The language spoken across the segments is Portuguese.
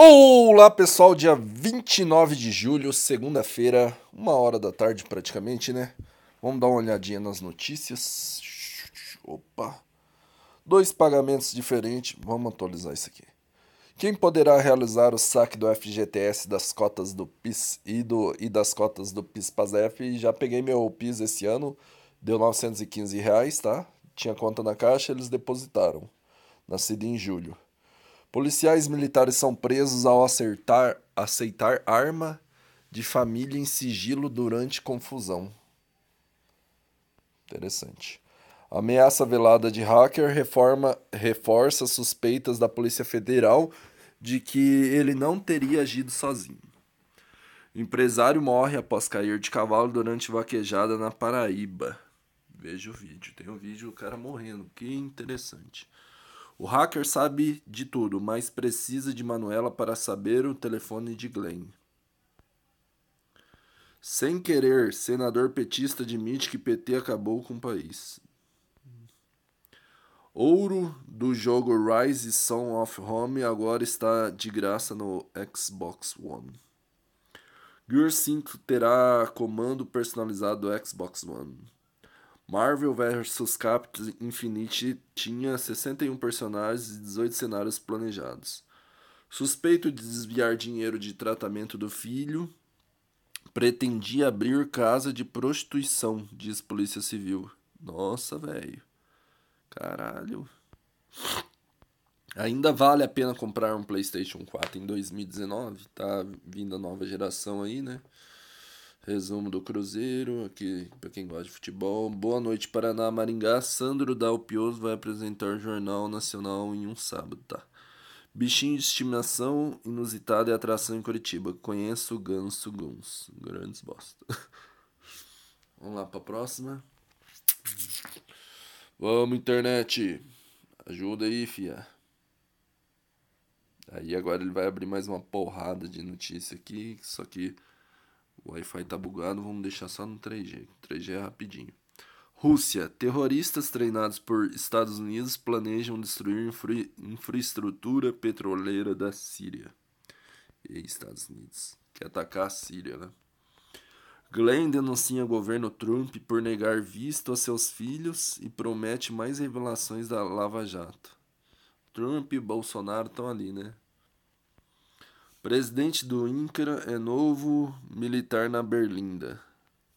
Olá pessoal, dia 29 de julho, segunda-feira, uma hora da tarde praticamente, né? Vamos dar uma olhadinha nas notícias. Opa! Dois pagamentos diferentes, vamos atualizar isso aqui. Quem poderá realizar o saque do FGTS das cotas do PIS e, do, e das cotas do PIS-PASEF? Já peguei meu PIS esse ano, deu 915 reais, tá? Tinha conta na caixa, eles depositaram. Nascido em julho. Policiais militares são presos ao acertar, aceitar arma de família em sigilo durante confusão. Interessante. Ameaça velada de hacker reforma, reforça suspeitas da Polícia Federal de que ele não teria agido sozinho. Empresário morre após cair de cavalo durante vaquejada na Paraíba. Veja o vídeo. Tem um vídeo do cara morrendo. Que interessante. O hacker sabe de tudo, mas precisa de Manuela para saber o telefone de Glenn. Sem querer, senador petista admite que PT acabou com o país. Ouro do jogo Rise of Home agora está de graça no Xbox One. Gear 5 terá comando personalizado do Xbox One. Marvel vs Captain Infinity tinha 61 personagens e 18 cenários planejados. Suspeito de desviar dinheiro de tratamento do filho, pretendia abrir casa de prostituição, diz Polícia Civil. Nossa, velho. Caralho. Ainda vale a pena comprar um PlayStation 4 em 2019? Tá vindo a nova geração aí, né? Resumo do Cruzeiro, aqui para quem gosta de futebol. Boa noite, Paraná, Maringá. Sandro Dalpioso vai apresentar Jornal Nacional em um sábado, tá? Bichinho de estimação inusitada e atração em Curitiba. Conheço Ganso Guns. Grandes bosta. Vamos lá pra próxima. Vamos, internet. Ajuda aí, fia. Aí agora ele vai abrir mais uma porrada de notícia aqui, só que... O Wi-Fi tá bugado, vamos deixar só no 3G. 3G é rapidinho. Rússia. Terroristas treinados por Estados Unidos planejam destruir infra infraestrutura petroleira da Síria. E Estados Unidos. Quer atacar a Síria, né? Glenn denuncia governo Trump por negar visto a seus filhos e promete mais revelações da Lava Jato. Trump e Bolsonaro estão ali, né? Presidente do INCRA é novo militar na Berlinda.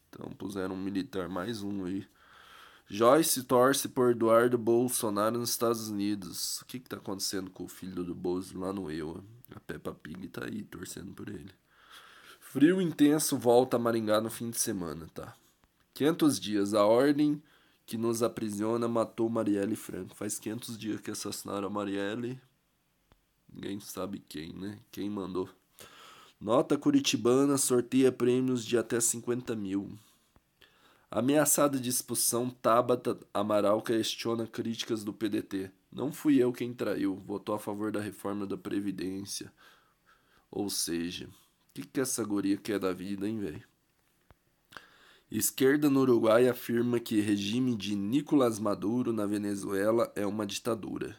Então puseram um militar mais um aí. Joyce torce por Eduardo Bolsonaro nos Estados Unidos. O que está acontecendo com o filho do Bozo lá no EUA? A Peppa Pig tá aí torcendo por ele. Frio intenso volta a Maringá no fim de semana, tá? 500 dias. A ordem que nos aprisiona matou Marielle Franco. Faz 500 dias que assassinaram a Marielle. Ninguém sabe quem, né? Quem mandou. Nota Curitibana sorteia prêmios de até 50 mil. Ameaçada de expulsão, Tabata Amaral questiona críticas do PDT. Não fui eu quem traiu, votou a favor da reforma da Previdência. Ou seja, o que, que essa guria quer da vida, hein, velho? Esquerda no Uruguai afirma que regime de Nicolás Maduro na Venezuela é uma ditadura.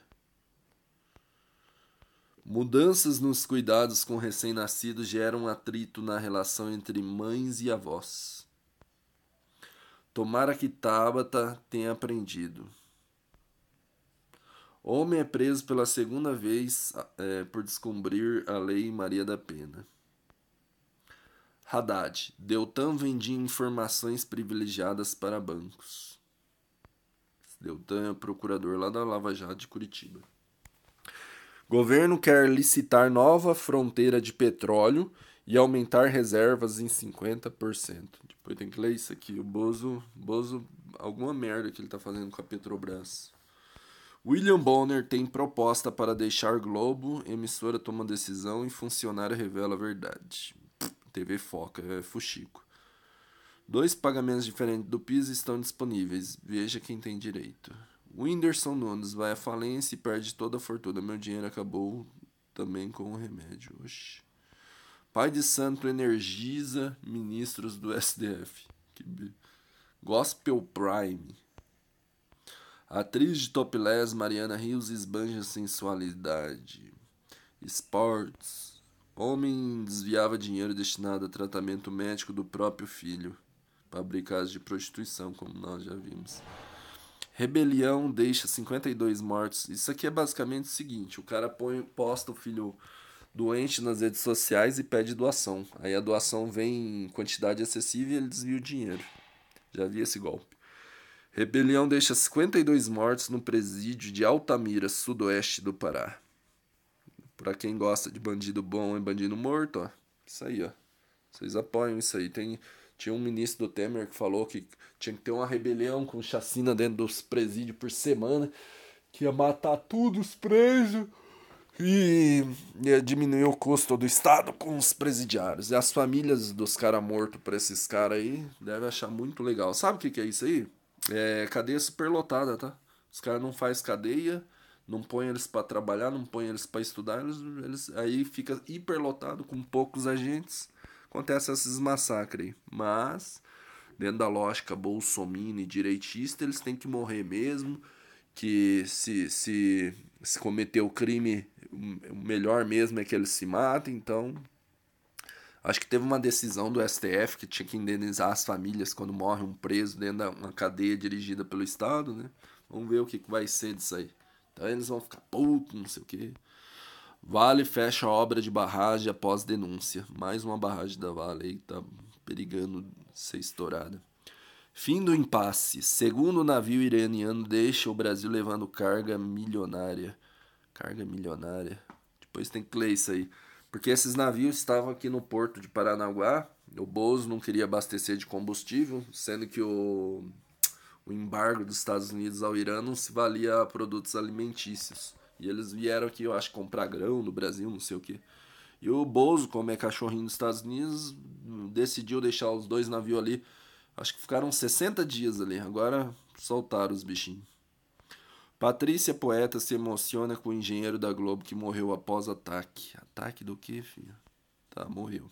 Mudanças nos cuidados com recém-nascidos geram atrito na relação entre mães e avós. Tomara que Tabata tenha aprendido. Homem é preso pela segunda vez é, por descobrir a lei Maria da Pena. Haddad. Deltan vendia informações privilegiadas para bancos. Deltan é procurador lá da Lava Jato de Curitiba. Governo quer licitar nova fronteira de petróleo e aumentar reservas em 50%. Depois tem que ler isso aqui. O Bozo, Bozo alguma merda que ele está fazendo com a Petrobras. William Bonner tem proposta para deixar Globo, emissora toma decisão e funcionário revela a verdade. TV Foca, é Fuxico. Dois pagamentos diferentes do PIS estão disponíveis. Veja quem tem direito. Whindersson Nunes vai à falência e perde toda a fortuna. Meu dinheiro acabou também com o remédio. Oxi. Pai de santo energiza ministros do SDF. Que Gospel Prime. Atriz de topless Mariana Rios esbanja sensualidade. Sports. Homem desviava dinheiro destinado a tratamento médico do próprio filho para brigar de prostituição, como nós já vimos. Rebelião deixa 52 mortos. Isso aqui é basicamente o seguinte: o cara põe, posta o filho doente nas redes sociais e pede doação. Aí a doação vem em quantidade excessiva e ele desvia o dinheiro. Já vi esse golpe. Rebelião deixa 52 mortos no presídio de Altamira, sudoeste do Pará. Pra quem gosta de bandido bom e bandido morto, ó. Isso aí, ó. Vocês apoiam isso aí. Tem. Tinha um ministro do Temer que falou que tinha que ter uma rebelião com chacina dentro dos presídios por semana, que ia matar todos os presos e ia diminuir o custo do Estado com os presidiários. E as famílias dos caras mortos pra esses caras aí devem achar muito legal. Sabe o que, que é isso aí? É cadeia superlotada, tá? Os caras não faz cadeia, não põe eles para trabalhar, não põe eles para estudar, eles, eles, aí fica hiperlotado com poucos agentes acontece esses massacres aí. Mas, dentro da lógica bolsominion e direitista, eles têm que morrer mesmo. Que se, se, se cometer o crime, o melhor mesmo é que eles se matem. Então, acho que teve uma decisão do STF que tinha que indenizar as famílias quando morre um preso dentro de uma cadeia dirigida pelo Estado, né? Vamos ver o que, que vai ser disso aí. Então eles vão ficar putos, não sei o quê. Vale fecha obra de barragem após denúncia. Mais uma barragem da Vale aí, tá perigando ser estourada. Fim do impasse. Segundo navio iraniano deixa o Brasil levando carga milionária. Carga milionária. Depois tem que ler isso aí. Porque esses navios estavam aqui no porto de Paranaguá. O Bozo não queria abastecer de combustível, sendo que o, o embargo dos Estados Unidos ao Irã não se valia a produtos alimentícios. E eles vieram aqui, eu acho, comprar grão no Brasil, não sei o quê. E o Bozo, como é cachorrinho dos Estados Unidos, decidiu deixar os dois navios ali. Acho que ficaram 60 dias ali. Agora soltaram os bichinhos. Patrícia Poeta se emociona com o engenheiro da Globo que morreu após ataque. Ataque do que, filho? Tá, morreu.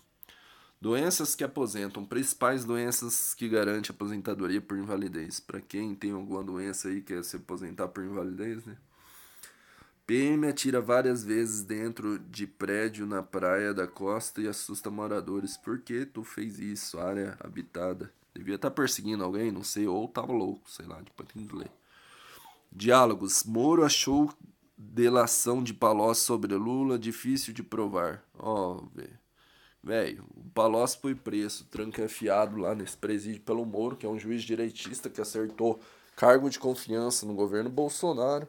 Doenças que aposentam. Principais doenças que garantem aposentadoria por invalidez. Para quem tem alguma doença aí e quer se aposentar por invalidez, né? PM atira várias vezes dentro de prédio na praia da costa e assusta moradores. Por que tu fez isso? Área habitada. Devia estar tá perseguindo alguém, não sei, ou tava tá louco, sei lá, depois tem que ler. Diálogos. Moro achou delação de Palocci sobre Lula difícil de provar. Ó, oh, velho. o Palocci foi preso, trancafiado lá nesse presídio pelo Moro, que é um juiz direitista que acertou cargo de confiança no governo Bolsonaro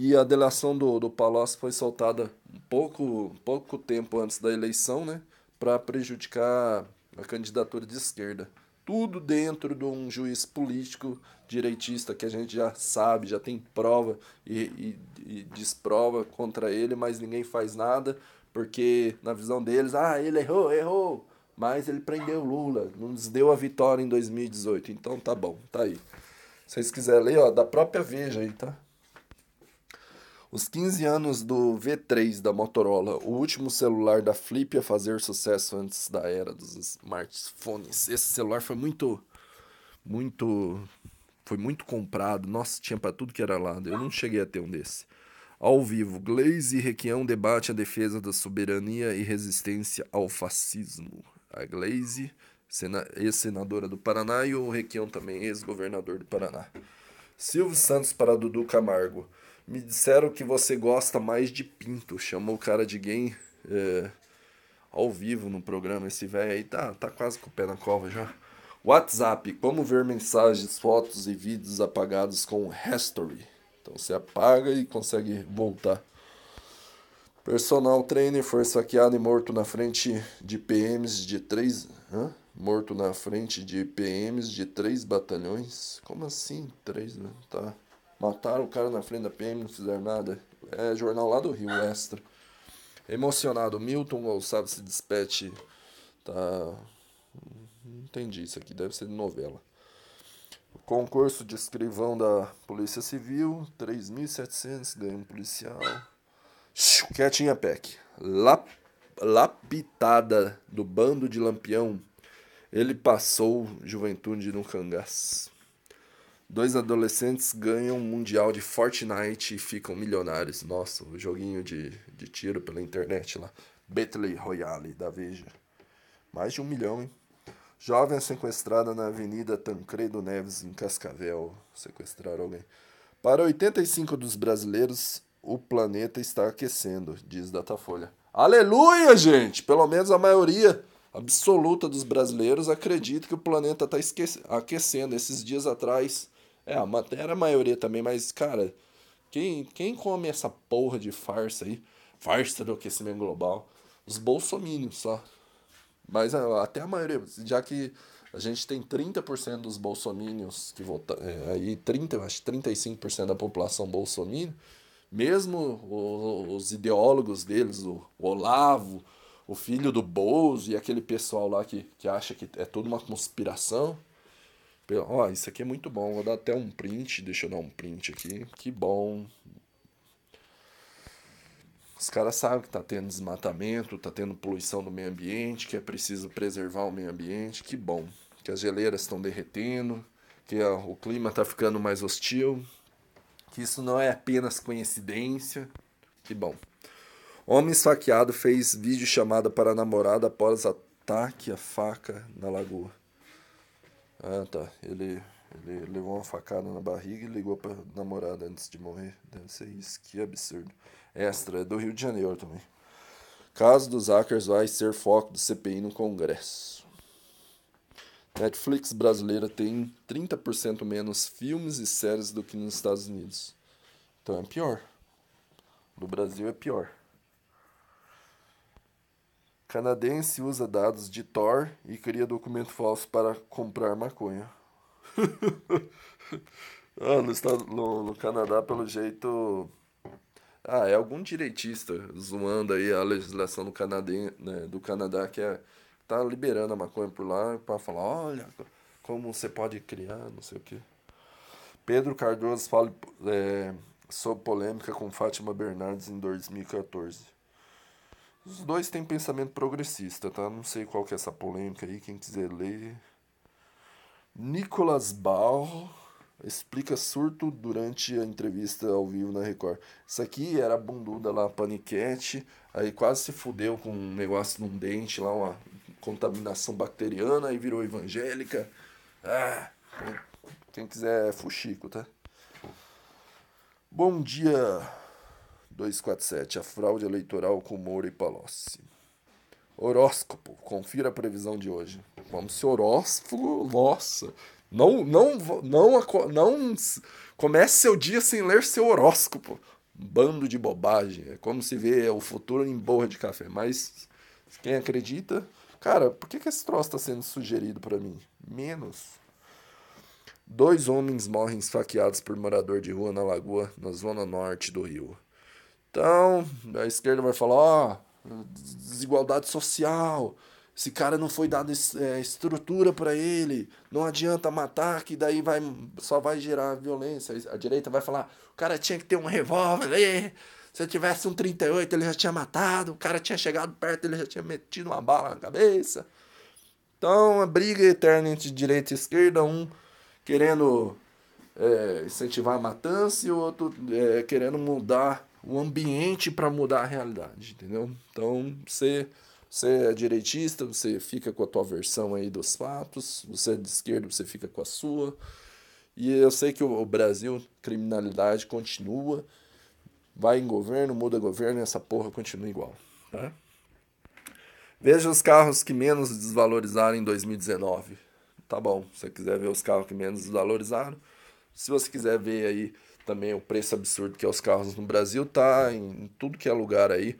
e a delação do, do Palocci foi soltada um pouco, pouco tempo antes da eleição, né? Para prejudicar a candidatura de esquerda. Tudo dentro de um juiz político direitista que a gente já sabe, já tem prova e, e, e desprova contra ele, mas ninguém faz nada porque, na visão deles, ah, ele errou, errou, mas ele prendeu Lula, não nos deu a vitória em 2018, então tá bom, tá aí. Se vocês quiserem ler, ó, da própria Veja aí, tá? Os 15 anos do V3 da Motorola, o último celular da Flip a fazer sucesso antes da era dos smartphones. Esse celular foi muito muito foi muito comprado. Nossa, tinha para tudo que era lado. Eu não cheguei a ter um desse. Ao vivo, Glaze e Requião debate a defesa da soberania e resistência ao fascismo. A Glaze, ex-senadora do Paraná, e o Requião também, ex-governador do Paraná. Silvio Santos para Dudu Camargo. Me disseram que você gosta mais de pinto. Chamou o cara de gay é, ao vivo no programa. Esse velho aí tá, tá quase com o pé na cova já. WhatsApp. Como ver mensagens, fotos e vídeos apagados com History. Então você apaga e consegue voltar. Personal trainer foi saqueado e morto na frente de PMs de três. Hã? Morto na frente de PMs de três batalhões? Como assim? Três, né? Tá. Mataram o cara na frente da PM, não fizeram nada. É jornal lá do Rio, extra. Emocionado, Milton Gonçalves se despete. Tá. Não entendi isso aqui, deve ser de novela. Concurso de escrivão da Polícia Civil, 3.700, ganhou um policial. Quietinha PEC. Lap, lapitada do bando de Lampião. Ele passou juventude no cangaço. Dois adolescentes ganham um mundial de Fortnite e ficam milionários. Nossa, o joguinho de, de tiro pela internet lá. Battle Royale da Veja. Mais de um milhão, hein? Jovem sequestrada na Avenida Tancredo Neves, em Cascavel. Sequestraram alguém. Para 85 dos brasileiros, o planeta está aquecendo, diz Datafolha. Aleluia, gente! Pelo menos a maioria absoluta dos brasileiros acredita que o planeta está aquecendo. Esses dias atrás, é, era a maioria também, mas, cara, quem, quem come essa porra de farsa aí? Farsa do aquecimento global. Os bolsomínios só. Mas é, até a maioria, já que a gente tem 30% dos bolsomínios que votam, é, aí 30, acho 35% da população bolsomínio, mesmo os ideólogos deles, o, o, Olavo, o filho do Bozo e aquele pessoal lá que, que acha que é tudo uma conspiração, Ó, oh, isso aqui é muito bom. Vou dar até um print. Deixa eu dar um print aqui. Que bom. Os caras sabem que tá tendo desmatamento, tá tendo poluição do meio ambiente, que é preciso preservar o meio ambiente. Que bom. Que as geleiras estão derretendo, que ó, o clima tá ficando mais hostil, que isso não é apenas coincidência. Que bom. Homem esfaqueado fez vídeo chamada para a namorada após ataque à faca na lagoa. Ah, tá. Ele, ele levou uma facada na barriga e ligou pra namorada antes de morrer. Deve ser isso. Que absurdo. Extra, é do Rio de Janeiro também. Caso dos hackers vai ser foco do CPI no Congresso. Netflix brasileira tem 30% menos filmes e séries do que nos Estados Unidos. Então é pior. No Brasil é pior. Canadense usa dados de Tor e cria documento falso para comprar maconha. ah, no, estado, no, no Canadá, pelo jeito. Ah, é algum direitista zoando aí a legislação do, canaden, né, do Canadá que é, tá liberando a maconha por lá para falar: olha como você pode criar, não sei o quê. Pedro Cardoso fala é, sobre polêmica com Fátima Bernardes em 2014. Os dois têm pensamento progressista, tá? Não sei qual que é essa polêmica aí, quem quiser ler. Nicolas Ball explica surto durante a entrevista ao vivo na Record. Isso aqui era a bunduda lá, paniquete, aí quase se fudeu com um negócio num dente lá, uma contaminação bacteriana, aí virou evangélica. Ah, quem quiser é fuxico, tá? Bom dia, 247. A fraude eleitoral com Moro e Palocci. Horóscopo. Confira a previsão de hoje. Vamos ser horóscopo. Nossa. Não, não, não, não comece seu dia sem ler seu horóscopo. Bando de bobagem. É como se vê é o futuro em borra de café. Mas quem acredita. Cara, por que, que esse troço está sendo sugerido para mim? Menos. Dois homens morrem esfaqueados por morador de rua na lagoa, na zona norte do Rio. Então, a esquerda vai falar, ó, desigualdade social, esse cara não foi dado é, estrutura para ele, não adianta matar que daí vai só vai gerar violência. A direita vai falar, o cara tinha que ter um revólver, aí. Né? se eu tivesse um 38 ele já tinha matado, o cara tinha chegado perto, ele já tinha metido uma bala na cabeça. Então, a briga é eterna entre direita e esquerda, um querendo é, incentivar a matança e o outro é, querendo mudar o ambiente para mudar a realidade, entendeu? Então, você, você é direitista, você fica com a tua versão aí dos fatos, você é de esquerda, você fica com a sua. E eu sei que o Brasil, criminalidade continua, vai em governo, muda governo, e essa porra continua igual, tá? Veja os carros que menos desvalorizaram em 2019. Tá bom, se você quiser ver os carros que menos desvalorizaram, se você quiser ver aí também o preço absurdo que é os carros no Brasil, tá em, tudo que é lugar aí.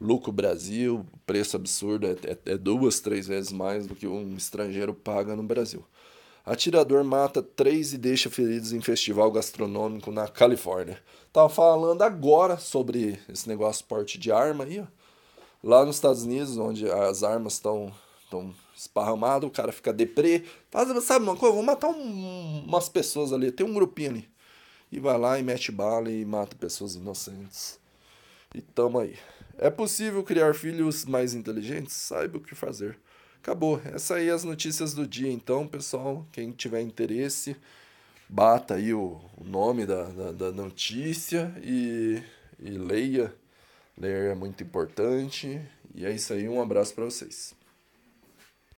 Lucro Brasil, preço absurdo, é, é, é duas, três vezes mais do que um estrangeiro paga no Brasil. Atirador mata três e deixa feridos em festival gastronômico na Califórnia. Tava falando agora sobre esse negócio de porte de arma aí, ó. Lá nos Estados Unidos, onde as armas estão tão esparramadas, o cara fica deprê. Faz, sabe uma coisa? Vou matar um, umas pessoas ali, tem um grupinho ali e vai lá e mete bala e mata pessoas inocentes. E tamo aí. É possível criar filhos mais inteligentes? Saiba o que fazer. Acabou. Essa aí é as notícias do dia. Então, pessoal, quem tiver interesse, bata aí o, o nome da, da, da, notícia e, e leia. Ler é muito importante. E é isso aí. Um abraço para vocês.